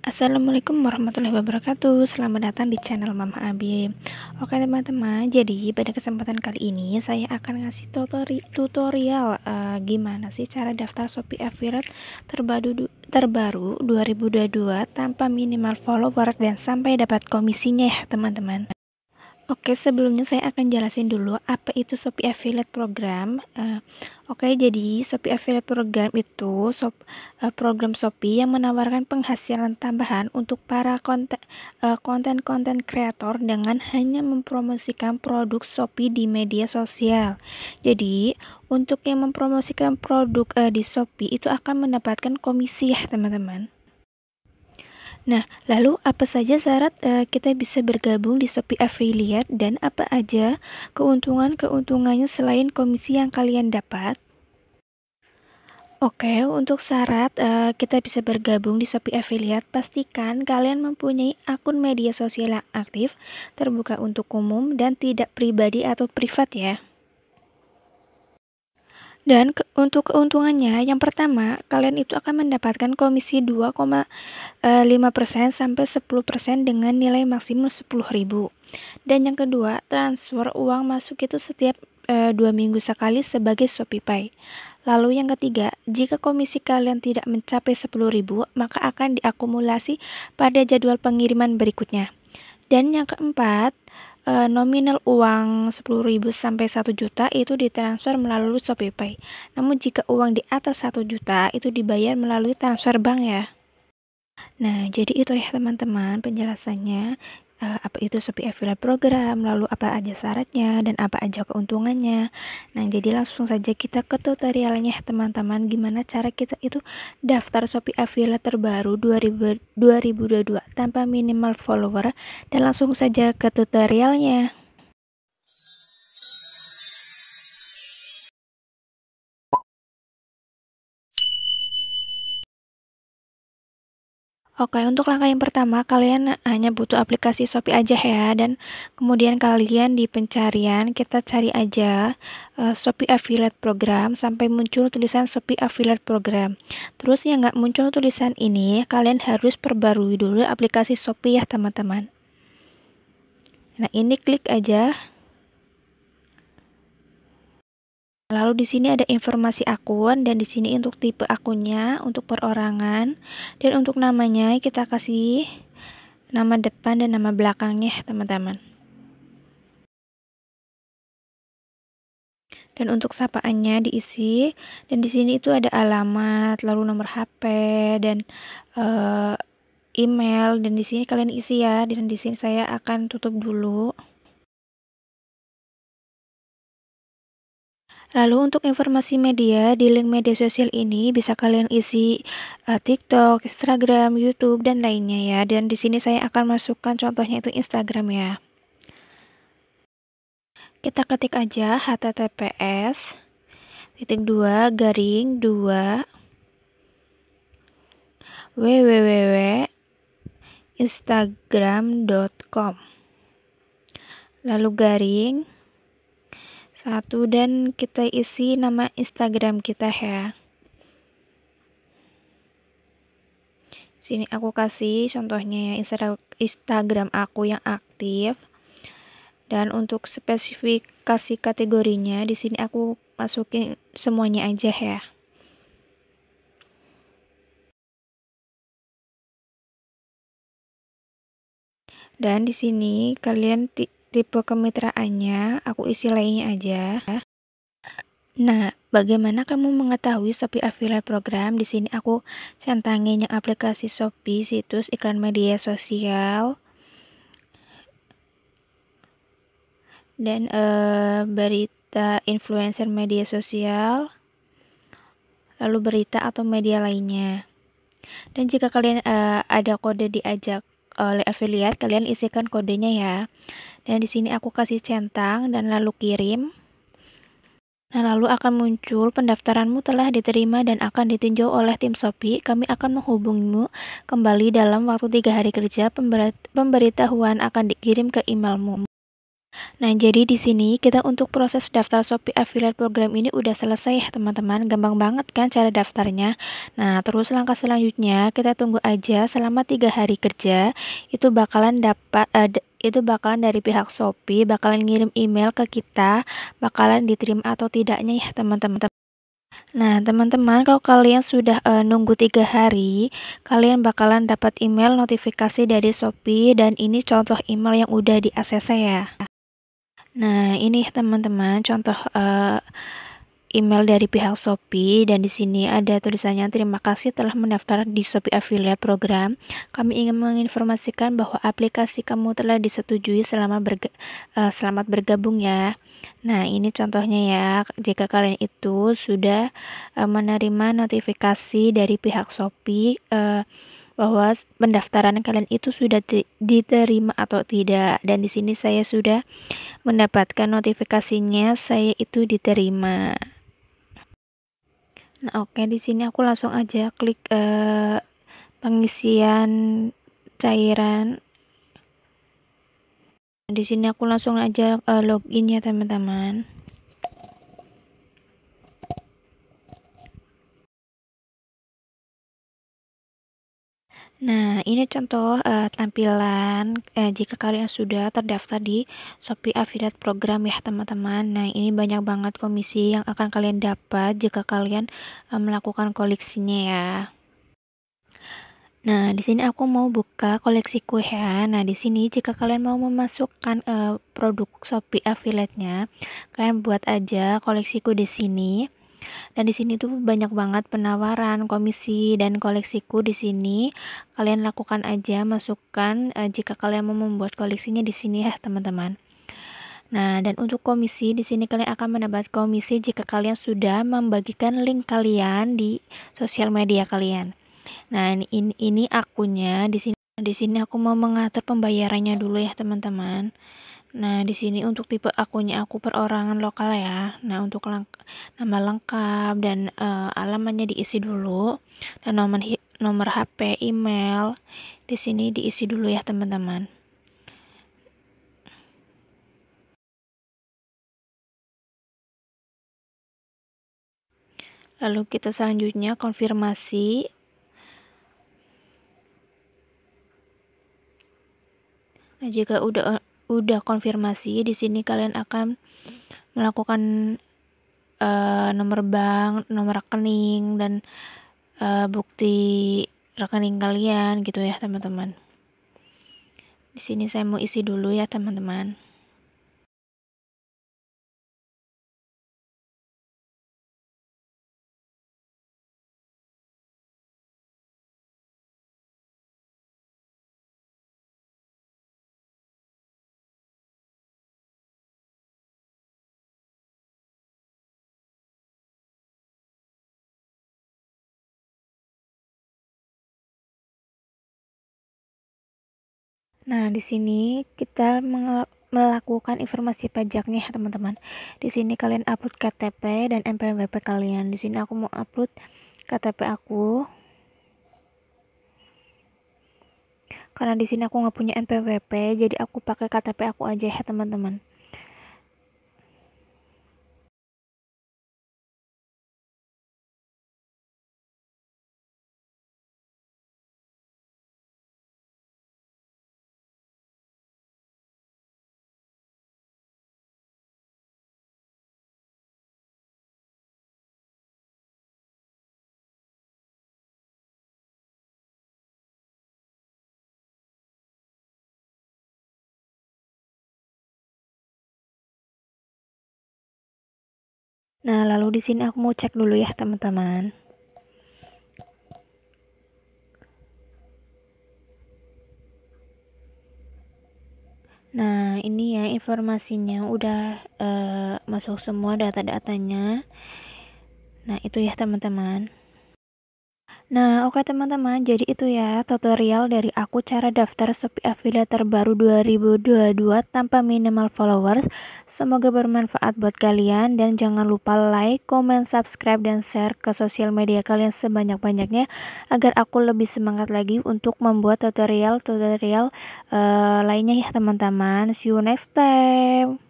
Assalamualaikum warahmatullahi wabarakatuh Selamat datang di channel Mama Abi Oke teman-teman Jadi pada kesempatan kali ini Saya akan ngasih tutori tutorial uh, Gimana sih cara daftar Shopee Affiliate terbaru, terbaru 2022 Tanpa minimal follower Dan sampai dapat komisinya ya teman-teman Oke, sebelumnya saya akan jelasin dulu apa itu Shopee Affiliate Program. Uh, Oke, okay, jadi Shopee Affiliate Program itu shop, uh, eh, program Shopee yang menawarkan penghasilan tambahan untuk para konten uh, eh, konten kreator dengan hanya mempromosikan produk Shopee di media sosial. Jadi, untuk yang mempromosikan produk uh, di Shopee itu akan mendapatkan komisi ya, teman-teman. Nah, lalu apa saja syarat uh, kita bisa bergabung di Shopee Affiliate dan apa aja keuntungan-keuntungannya selain komisi yang kalian dapat? Oke, untuk syarat uh, kita bisa bergabung di Shopee Affiliate, pastikan kalian mempunyai akun media sosial yang aktif, terbuka untuk umum, dan tidak pribadi atau privat ya. Dan ke, untuk keuntungannya, yang pertama, kalian itu akan mendapatkan komisi 2,5% eh, sampai 10% dengan nilai maksimum 10.000. Dan yang kedua, transfer uang masuk itu setiap e, dua minggu sekali sebagai ShopeePay. Lalu yang ketiga, jika komisi kalian tidak mencapai 10.000, maka akan diakumulasi pada jadwal pengiriman berikutnya. Dan yang keempat, Eh, nominal uang 10.000 sampai 1 juta itu ditransfer melalui ShopeePay. Namun jika uang di atas 1 juta itu dibayar melalui transfer bank ya. Nah, jadi itu ya teman-teman penjelasannya uh, apa itu Shopee Affiliate Program, lalu apa aja syaratnya dan apa aja keuntungannya. Nah, jadi langsung saja kita ke tutorialnya teman-teman gimana cara kita itu daftar Shopee Affiliate terbaru 2000, 2022 tanpa minimal follower dan langsung saja ke tutorialnya. Oke, untuk langkah yang pertama, kalian hanya butuh aplikasi Shopee aja ya, dan kemudian kalian di pencarian, kita cari aja uh, Shopee Affiliate Program, sampai muncul tulisan Shopee Affiliate Program. Terus yang nggak muncul tulisan ini, kalian harus perbarui dulu aplikasi Shopee ya teman-teman. Nah, ini klik aja Lalu di sini ada informasi akun dan di sini untuk tipe akunnya, untuk perorangan dan untuk namanya kita kasih nama depan dan nama belakangnya, teman-teman. Dan untuk sapaannya diisi dan di sini itu ada alamat, lalu nomor HP dan e, email dan di sini kalian isi ya. Dan di sini saya akan tutup dulu. Lalu untuk informasi media di link media sosial ini bisa kalian isi uh, TikTok, Instagram, YouTube dan lainnya ya. Dan di sini saya akan masukkan contohnya itu Instagram ya. Kita ketik aja https titik dua garing dua www instagram.com lalu garing satu dan kita isi nama Instagram kita ya sini aku kasih contohnya ya Instagram aku yang aktif dan untuk spesifikasi kategorinya di sini aku masukin semuanya aja ya dan di sini kalian tipe kemitraannya, aku isi lainnya aja. Nah, bagaimana kamu mengetahui Shopee Affiliate Program? Di sini aku centangin yang aplikasi Shopee, situs iklan media sosial. Dan eh, berita influencer media sosial. Lalu berita atau media lainnya. Dan jika kalian uh, ada kode diajak oleh affiliate kalian isikan kodenya ya dan di sini aku kasih centang dan lalu kirim Nah, lalu akan muncul pendaftaranmu telah diterima dan akan ditinjau oleh tim Shopee. Kami akan menghubungimu kembali dalam waktu tiga hari kerja. Pemberitahuan akan dikirim ke emailmu. Nah, jadi di sini kita untuk proses daftar Shopee Affiliate Program ini udah selesai ya, teman-teman. Gampang banget kan cara daftarnya. Nah, terus langkah selanjutnya kita tunggu aja selama tiga hari kerja itu bakalan dapat uh, itu bakalan dari pihak Shopee bakalan ngirim email ke kita bakalan diterima atau tidaknya ya, teman-teman. Nah, teman-teman, kalau kalian sudah uh, nunggu tiga hari, kalian bakalan dapat email notifikasi dari Shopee dan ini contoh email yang udah di ACC ya. Nah, ini teman-teman contoh uh, email dari pihak Shopee dan di sini ada tulisannya terima kasih telah mendaftar di Shopee Affiliate Program. Kami ingin menginformasikan bahwa aplikasi kamu telah disetujui selama berga, uh, selamat bergabung ya. Nah, ini contohnya ya. Jika kalian itu sudah uh, menerima notifikasi dari pihak Shopee uh, bahwa pendaftaran kalian itu sudah diterima atau tidak dan di sini saya sudah mendapatkan notifikasinya saya itu diterima nah oke okay, di sini aku langsung aja klik eh, pengisian cairan di sini aku langsung aja eh, login ya teman-teman Nah, ini contoh uh, tampilan uh, jika kalian sudah terdaftar di Shopee Affiliate Program ya teman-teman. Nah, ini banyak banget komisi yang akan kalian dapat jika kalian uh, melakukan koleksinya ya. Nah, di sini aku mau buka koleksi kue ya. Nah, di sini jika kalian mau memasukkan uh, produk Shopee Affiliate-nya, kalian buat aja koleksiku di sini. Dan di sini tuh banyak banget penawaran komisi dan koleksiku di sini. Kalian lakukan aja masukkan uh, eh, jika kalian mau membuat koleksinya di sini ya, teman-teman. Nah, dan untuk komisi di sini kalian akan mendapat komisi jika kalian sudah membagikan link kalian di sosial media kalian. Nah, ini ini akunnya di sini di sini aku mau mengatur pembayarannya dulu ya, teman-teman. Nah, di sini untuk tipe akunnya aku perorangan lokal ya. Nah, untuk lang nama lengkap dan uh, alamannya diisi dulu dan nomor nomor HP, email di sini diisi dulu ya, teman-teman. Lalu kita selanjutnya konfirmasi Nah, jika udah udah konfirmasi di sini kalian akan melakukan uh, nomor bank, nomor rekening dan uh, bukti rekening kalian gitu ya teman-teman. Di sini saya mau isi dulu ya teman-teman. Nah, di sini kita melakukan informasi pajaknya ya teman-teman. Di sini kalian upload KTP dan NPWP kalian. Di sini aku mau upload KTP aku. Karena di sini aku nggak punya NPWP, jadi aku pakai KTP aku aja ya teman-teman. Nah, lalu di sini aku mau cek dulu ya, teman-teman. Nah, ini ya informasinya udah uh, masuk semua data-datanya. Nah, itu ya, teman-teman. Nah, oke okay, teman-teman, jadi itu ya tutorial dari aku cara daftar Shopee Affiliate terbaru 2022 tanpa minimal followers. Semoga bermanfaat buat kalian dan jangan lupa like, comment, subscribe, dan share ke sosial media kalian sebanyak-banyaknya agar aku lebih semangat lagi untuk membuat tutorial-tutorial uh, lainnya ya teman-teman. See you next time.